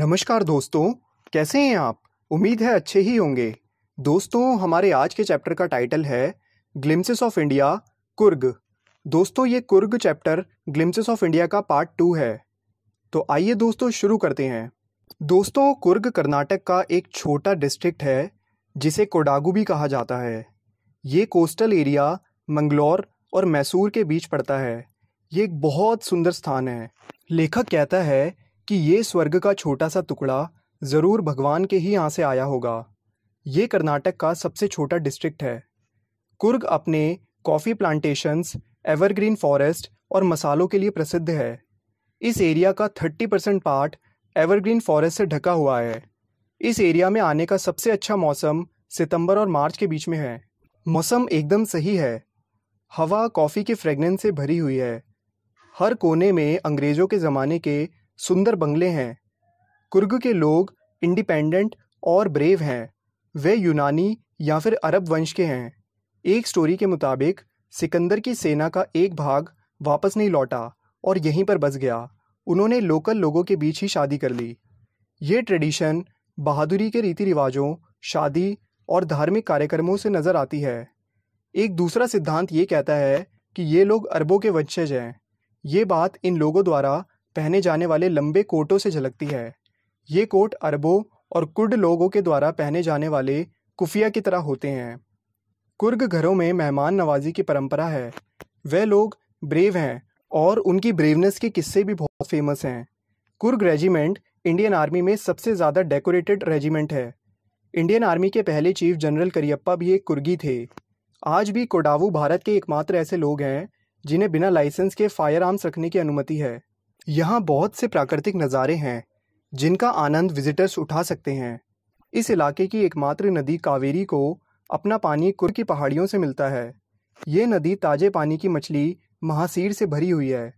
नमस्कार दोस्तों कैसे हैं आप उम्मीद है अच्छे ही होंगे दोस्तों हमारे आज के चैप्टर का टाइटल है ग्लिम्सिस ऑफ इंडिया कुर्ग दोस्तों ये Coorg chapter glimpses of India का पार्ट टू है तो आइए दोस्तों शुरू करते हैं दोस्तों कुर्ग कर्नाटक का एक छोटा डिस्ट्रिक्ट है जिसे कोडागू भी कहा जाता है ये कोस्टल एरिया मंगलौर और मैसूर के बीच पड़ता है ये एक बहुत सुंदर स्थान है लेखक कहता है कि ये स्वर्ग का छोटा सा टुकड़ा ज़रूर भगवान के ही यहाँ से आया होगा ये कर्नाटक का सबसे छोटा डिस्ट्रिक्ट है कुर्ग अपने कॉफ़ी प्लांटेशंस एवरग्रीन फॉरेस्ट और मसालों के लिए प्रसिद्ध है इस एरिया का thirty percent part evergreen forest से ढका हुआ है इस एरिया में आने का सबसे अच्छा मौसम सितंबर और मार्च के बीच में है मौसम एकदम सही है हवा कॉफ़ी के फ्रेगनेंस से भरी हुई है हर कोने में अंग्रेज़ों के ज़माने के सुंदर बंगले हैं कुर्ग के लोग इंडिपेंडेंट और ब्रेव हैं वे यूनानी या फिर अरब वंश के हैं एक स्टोरी के मुताबिक सिकंदर की सेना का एक भाग वापस नहीं लौटा और यहीं पर बस गया उन्होंने लोकल लोगों के बीच ही शादी कर ली ये ट्रेडिशन बहादुरी के रीति रिवाजों शादी और धार्मिक कार्यक्रमों से नज़र आती है एक दूसरा सिद्धांत ये कहता है कि ये लोग अरबों के वंशज हैं ये बात इन लोगों द्वारा पहने जाने वाले लंबे कोटों से झलकती है ये कोट अरबों और कुर्ड लोगों के द्वारा पहने जाने वाले कुफिया की तरह होते हैं कुर्ग घरों में मेहमान नवाजी की परंपरा है वह लोग ब्रेव हैं और उनकी ब्रेवनेस के किस्से भी बहुत फेमस हैं कुर्ग रेजिमेंट इंडियन आर्मी में सबसे ज़्यादा डेकोरेटेड रेजिमेंट है इंडियन आर्मी के पहले चीफ जनरल करियप्पा भी एक कुर्गी थे आज भी कोडावू भारत के एकमात्र ऐसे लोग हैं जिन्हें बिना लाइसेंस के फायर आर्म्स रखने की अनुमति है यहाँ बहुत से प्राकृतिक नज़ारे हैं जिनका आनंद विजिटर्स उठा सकते हैं इस इलाके की एकमात्र नदी कावेरी को अपना पानी कुर की पहाड़ियों से मिलता है ये नदी ताजे पानी की मछली महासीर से भरी हुई है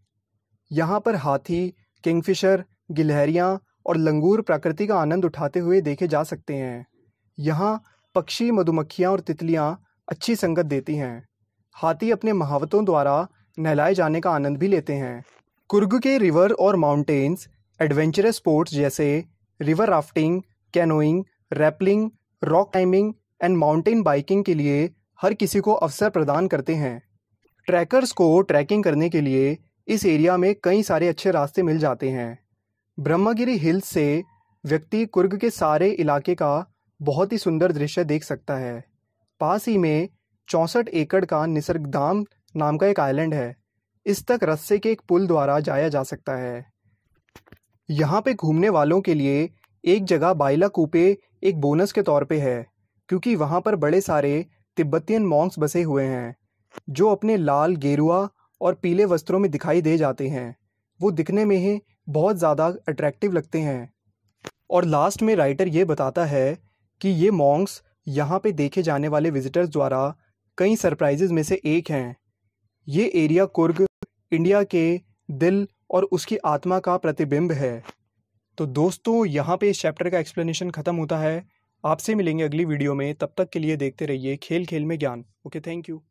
यहाँ पर हाथी किंगफिशर गिलहरियाँ और लंगूर प्रकृति का आनंद उठाते हुए देखे जा सकते हैं यहाँ पक्षी मधुमक्खियाँ और तितलियाँ अच्छी संगत देती हैं हाथी अपने महावतों द्वारा नहलाए जाने का आनंद भी लेते हैं कुर्ग के रिवर और माउंटेन्स एडवेंचरस स्पोर्ट्स जैसे river rafting canoeing rappelling rock climbing and mountain biking के लिए हर किसी को अवसर प्रदान करते हैं ट्रैकर्स को ट्रैकिंग करने के लिए इस एरिया में कई सारे अच्छे रास्ते मिल जाते हैं ब्रह्मगिरी हिल्स से व्यक्ति कुर्ग के सारे इलाके का बहुत ही सुंदर दृश्य देख सकता है पास ही में चौंसठ एकड़ का निसर्गधाम नाम का एक आइलैंड है इस तक रस्से के एक पुल द्वारा जाया जा सकता है यहाँ पे घूमने वालों के लिए एक जगह बाइला कूपे एक बोनस के तौर पे है क्योंकि वहाँ पर बड़े सारे तिब्बतियन मॉन्क्स बसे हुए हैं जो अपने लाल गेरुआ और पीले वस्त्रों में दिखाई दे जाते हैं वो दिखने में ही बहुत ज़्यादा अट्रैक्टिव लगते हैं और लास्ट में राइटर ये बताता है कि ये मॉन्क्स यहाँ पे देखे जाने वाले विजिटर्स द्वारा कई सरप्राइजेज में से एक हैं ये एरिया कुर्ग इंडिया के दिल और उसकी आत्मा का प्रतिबिंब है तो दोस्तों यहाँ पे इस चैप्टर का एक्सप्लेनेशन ख़त्म होता है आपसे मिलेंगे अगली वीडियो में तब तक के लिए देखते रहिए खेल खेल में ज्ञान ओके थैंक यू